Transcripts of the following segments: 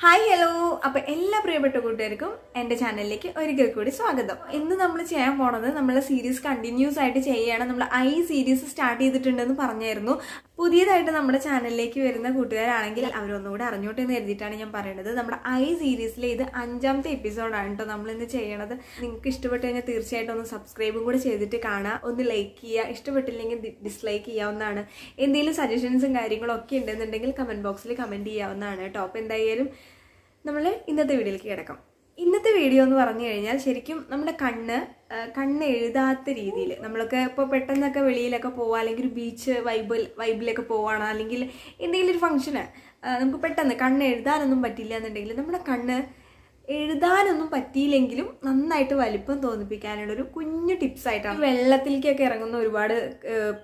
hi hello അപ്പോൾ എല്ലാ പ്രിയപ്പെട്ട കൂട്ടുകാർക്കും എൻ്റെ ചാനലിലേക്ക് ഒരിക്കൽ കൂടി സ്വാഗതം ഇന്ന് നമ്മൾ ചെയ്യാൻ പോണത് നമ്മളെ സീരീസ് കണ്ടിന്യൂസ് ആയിട്ട് ചെയ്യാണ് നമ്മൾ ഐ സീരീസ് സ്റ്റാർട്ട് ചെയ്തിട്ടുണ്ടെന്ന് പറഞ്ഞായിരുന്നു പുതിയതായിട്ട് നമ്മുടെ ചാനലിലേക്ക് വരുന്ന കൂട്ടുകാരാണെങ്കിൽ അവരൊന്നുകൂടെ അറിഞ്ഞോട്ടെ എന്ന് എഴുതിയിട്ടാണ് ഞാൻ പറയുന്നത് നമ്മുടെ ഐ സീരീസിലെ ഇത് അഞ്ചാമത്തെ എപ്പിസോഡാണ് കേട്ടോ നമ്മൾ ഇന്ന് ചെയ്യണത് നിങ്ങൾക്ക് ഇഷ്ടപ്പെട്ടു കഴിഞ്ഞാൽ തീർച്ചയായിട്ടും ഒന്ന് സബ്സ്ക്രൈബും കൂടെ ചെയ്തിട്ട് കാണാം ഒന്ന് ലൈക്ക് ചെയ്യുക ഇഷ്ടപ്പെട്ടില്ലെങ്കിൽ ഡിസ്ലൈക്ക് ചെയ്യാവുന്നതാണ് എന്തെങ്കിലും സജഷൻസും കാര്യങ്ങളും ഒക്കെ ഉണ്ടെന്നുണ്ടെങ്കിൽ കമൻറ്റ് ബോക്സിൽ കമൻറ്റ് ചെയ്യാവുന്നതാണ് കേട്ടോ അപ്പോൾ എന്തായാലും നമ്മൾ ഇന്നത്തെ വീഡിയോയിലേക്ക് കിടക്കാം ഇന്നത്തെ വീഡിയോ എന്ന് പറഞ്ഞു കഴിഞ്ഞാൽ ശരിക്കും നമ്മുടെ കണ്ണ് കണ്ണ് എഴുതാത്ത രീതിയിൽ നമ്മളൊക്കെ ഇപ്പോൾ പെട്ടെന്നൊക്കെ വെളിയിലൊക്കെ പോവാം അല്ലെങ്കിൽ ഒരു ബീച്ച് വൈബിൽ വൈബിലൊക്കെ പോവുകയാണ് അല്ലെങ്കിൽ എന്തെങ്കിലും ഒരു ഫംഗ്ഷന് നമുക്ക് പെട്ടെന്ന് കണ്ണ് എഴുതാനൊന്നും പറ്റില്ല എന്നുണ്ടെങ്കിൽ നമ്മുടെ കണ്ണ് എഴുതാനൊന്നും പറ്റിയില്ലെങ്കിലും നന്നായിട്ട് വലിപ്പം തോന്നിപ്പിക്കാനുള്ള ഒരു കുഞ്ഞു ടിപ്സ് ആയിട്ടാണ് വെള്ളത്തിലേക്കൊക്കെ ഇറങ്ങുന്ന ഒരുപാട്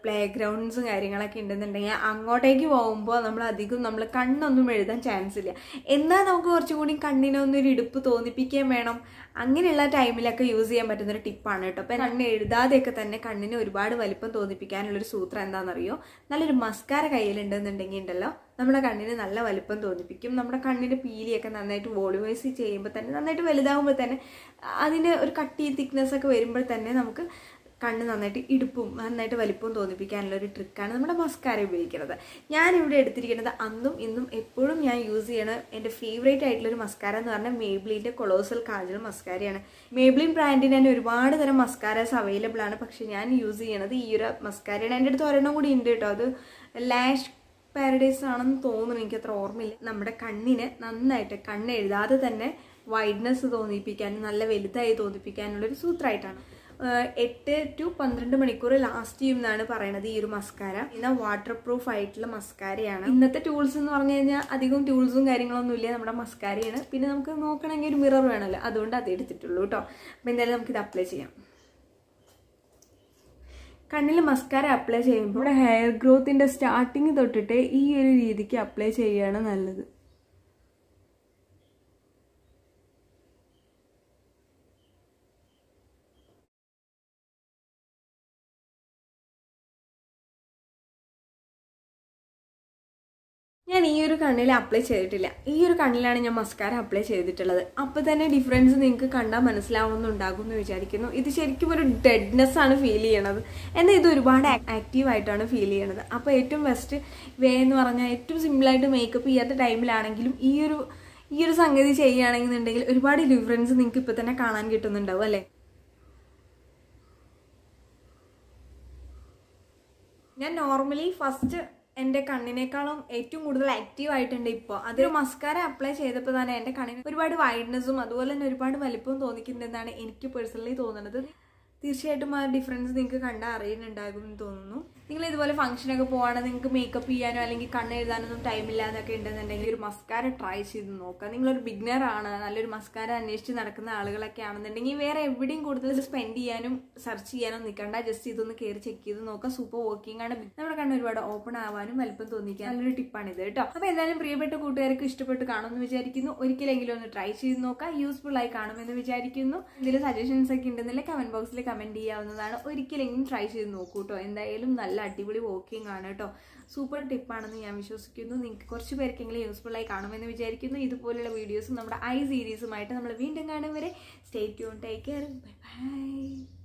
പ്ലേ ഗ്രൗണ്ട്സും കാര്യങ്ങളൊക്കെ ഉണ്ടെന്നുണ്ടെങ്കിൽ അങ്ങോട്ടേക്ക് പോകുമ്പോൾ നമ്മൾ അധികം നമ്മൾ കണ്ണൊന്നും എഴുതാൻ ചാൻസ് ഇല്ല എന്നാൽ നമുക്ക് കുറച്ചും കൂടി കണ്ണിനൊന്നൊരു ഇടുപ്പ് തോന്നിപ്പിക്കുകയും വേണം അങ്ങനെയുള്ള ടൈമിലൊക്കെ യൂസ് ചെയ്യാൻ പറ്റുന്ന ഒരു ടിപ്പാണ് കേട്ടോ അപ്പം കണ്ണ് എഴുതാതെയൊക്കെ തന്നെ കണ്ണിന് ഒരുപാട് വലിപ്പം തോന്നിപ്പിക്കാനുള്ളൊരു സൂത്രം എന്താണെന്നറിയോ നല്ലൊരു മസ്കാര കയ്യിലുണ്ടെന്നുണ്ടെങ്കിൽ ഉണ്ടല്ലോ നമ്മുടെ കണ്ണിന് നല്ല വലുപ്പം തോന്നിപ്പിക്കും നമ്മുടെ കണ്ണിൻ്റെ പീലിയൊക്കെ നന്നായിട്ട് വോളിമൈസ് ചെയ്യുമ്പോൾ തന്നെ നന്നായിട്ട് വലുതാകുമ്പോൾ തന്നെ അതിൻ്റെ ഒരു കട്ടി തിക്നെസ് ഒക്കെ വരുമ്പോൾ തന്നെ നമുക്ക് കണ്ണ് നന്നായിട്ട് ഇടുപ്പും നന്നായിട്ട് വലിപ്പവും തോന്നിപ്പിക്കാനുള്ള ഒരു ട്രിക്കാണ് നമ്മുടെ മസ്കാര ഉപയോഗിക്കുന്നത് ഞാനിവിടെ എടുത്തിരിക്കുന്നത് അന്നും ഇന്നും എപ്പോഴും ഞാൻ യൂസ് ചെയ്യണ എൻ്റെ ഫേവറേറ്റ് ആയിട്ടുള്ള ഒരു മസ്കാര എന്ന് പറഞ്ഞാൽ മേബ്ലിൻ്റെ കൊളോസൽ കാജൽ മസ്കാരയാണ് മേബ്ലിൻ ബ്രാൻഡിന് തന്നെ ഒരുപാട് തരം മസ്കാരസ് അവൈലബിൾ ആണ് പക്ഷേ ഞാൻ യൂസ് ചെയ്യണത് ഈ ഒരു മസ്കാരയാണ് എൻ്റെ അടുത്ത് ഒരെണ്ണം കൂടി ഉണ്ട് കേട്ടോ അത് ലാഷ് പാരഡൈസ് ആണെന്ന് തോന്നുന്നു എനിക്ക് അത്ര ഓർമ്മയില്ല നമ്മുടെ കണ്ണിന് നന്നായിട്ട് കണ്ണ് എഴുതാതെ തന്നെ വൈഡ്നെസ് തോന്നിപ്പിക്കാനും നല്ല വലുതായി തോന്നിപ്പിക്കാനുള്ളൊരു സൂത്രമായിട്ടാണ് എട്ട് ടു പന്ത്രണ്ട് മണിക്കൂർ ലാസ്റ്റ് ചെയ്യും എന്നാണ് പറയുന്നത് ഈ ഒരു മസ്കാര ഇന്ന വാട്ടർ പ്രൂഫ് ആയിട്ടുള്ള മസ്കാരയാണ് ഇന്നത്തെ ടൂൾസ് എന്ന് പറഞ്ഞു കഴിഞ്ഞാൽ അധികം ടൂൾസും കാര്യങ്ങളൊന്നും ഇല്ല നമ്മുടെ മസ്കാരയാണ് പിന്നെ നമുക്ക് നോക്കണമെങ്കിൽ ഒരു മിറർ വേണമല്ലോ അതുകൊണ്ട് അത് എടുത്തിട്ടുള്ളൂ കേട്ടോ അപ്പം എന്തായാലും നമുക്കിത് അപ്ലൈ ചെയ്യാം കണ്ണിൽ മസ്കാര അപ്ലൈ ചെയ്യുമ്പോൾ ഹെയർ ഗ്രോത്തിൻ്റെ സ്റ്റാർട്ടിങ് തൊട്ടിട്ട് ഈ ഒരു രീതിക്ക് അപ്ലൈ ചെയ്യുകയാണ് നല്ലത് ഞാൻ ഈ ഒരു കണ്ണിൽ അപ്ലൈ ചെയ്തിട്ടില്ല ഈ ഒരു കണ്ണിലാണ് ഞാൻ മസ്കാര അപ്ലൈ ചെയ്തിട്ടുള്ളത് അപ്പോൾ തന്നെ ഡിഫറൻസ് നിങ്ങൾക്ക് കണ്ടാൽ മനസ്സിലാവുന്നുണ്ടാകും എന്ന് വിചാരിക്കുന്നു ഇത് ശരിക്കും ഒരു ഡെഡ്നെസ് ആണ് ഫീൽ ചെയ്യണത് എന്നാൽ ഇത് ഒരുപാട് ആക്റ്റീവ് ആയിട്ടാണ് ഫീൽ ചെയ്യണത് അപ്പോൾ ഏറ്റവും ബെസ്റ്റ് വേ എന്ന് പറഞ്ഞാൽ ഏറ്റവും സിമ്പിളായിട്ട് മേക്കപ്പ് ചെയ്യാത്ത ടൈമിലാണെങ്കിലും ഈ ഒരു ഈ ഒരു സംഗതി ചെയ്യുകയാണെന്നുണ്ടെങ്കിൽ ഒരുപാട് ഡിഫറൻസ് നിങ്ങൾക്ക് ഇപ്പോൾ തന്നെ കാണാൻ കിട്ടുന്നുണ്ടാവും അല്ലേ ഞാൻ നോർമലി ഫസ്റ്റ് എന്റെ കണ്ണിനേക്കാളും ഏറ്റവും കൂടുതൽ ആക്റ്റീവ് ആയിട്ടുണ്ട് ഇപ്പൊ അതൊരു മസ്കാര അപ്ലൈ ചെയ്തപ്പോ തന്നെ എന്റെ കണ്ണിന് ഒരുപാട് വൈഡ്നെസ്സും അതുപോലെ തന്നെ ഒരുപാട് വലിപ്പവും തോന്നിക്കുന്നതെന്നാണ് എനിക്ക് പേഴ്സണലി തോന്നുന്നത് തീർച്ചയായിട്ടും ആ ഡിഫറൻസ് നിങ്ങൾക്ക് കണ്ടാൽ അറിയുന്നുണ്ടാകും എന്ന് തോന്നുന്നു നിങ്ങൾ ഇതുപോലെ ഫംഗ്ഷനൊക്കെ പോവാണ് നിങ്ങൾക്ക് മേക്കപ്പ് ചെയ്യാനോ അല്ലെങ്കിൽ കണ്ണ് എഴുതാനൊന്നും ടൈമില്ലാന്നൊക്കെ ഉണ്ടെന്നുണ്ടെങ്കിൽ ഒരു മസ്കാര ട്രൈ ചെയ്ത് നോക്കുക നിങ്ങളൊരു ബിഗ്നർ ആണ് നല്ലൊരു മസ്കാര അന്വേഷിച്ച് നടക്കുന്ന ആളുകളൊക്കെ ആണെന്നുണ്ടെങ്കിൽ വേറെ എവിടെയും കൂടുതൽ സ്പെൻഡ് ചെയ്യാനും സെർച്ച് ചെയ്യാനോ നിൽക്കണ്ട ജസ്റ്റ് ഇതൊന്ന് കയറി ചെക്ക് ചെയ്ത് നോക്കുക സൂപ്പർ വർക്കിംഗ് ആണ് നമ്മുടെ കണ്ണ് ഒരുപാട് ഓപ്പൺ ആവാനും വലിപ്പം തോന്നിക്കാൻ നല്ലൊരു ടിപ്പാണിത് കേട്ടോ അപ്പോൾ എന്തായാലും പ്രിയപ്പെട്ട കൂട്ടുകാർക്ക് ഇഷ്ടപ്പെട്ട് കാണുമെന്ന് വിചാരിക്കുന്നു ഒരിക്കലെങ്കിലും ഒന്ന് ട്രൈ ചെയ്ത് നോക്കുക യൂസ്ഫുൾ ആയി കാണുമെന്ന് വിചാരിക്കുന്നു ഇതിൽ സജഷൻസ് ഒക്കെ ഉണ്ടെന്നില്ല കമന്റ് ബോക്സിൽ കമന്റ് ചെയ്യാവുന്നതാണ് ഒരിക്കലെങ്കിലും ട്രൈ ചെയ്ത് നോക്കൂട്ടോ എന്തായാലും നല്ല നല്ല അടിപൊളി വോക്കിംഗ് ആണ് കേട്ടോ സൂപ്പർ ടിപ്പാണെന്ന് ഞാൻ വിശ്വസിക്കുന്നു നിങ്ങൾക്ക് കുറച്ച് പേർക്കെങ്കിലും യൂസ്ഫുള്ളായി കാണുമെന്ന് വിചാരിക്കുന്നു ഇതുപോലുള്ള വീഡിയോസും നമ്മുടെ ഐ സീരീസുമായിട്ട് നമ്മൾ വീണ്ടും കാണും വരെ stay tune take care bye by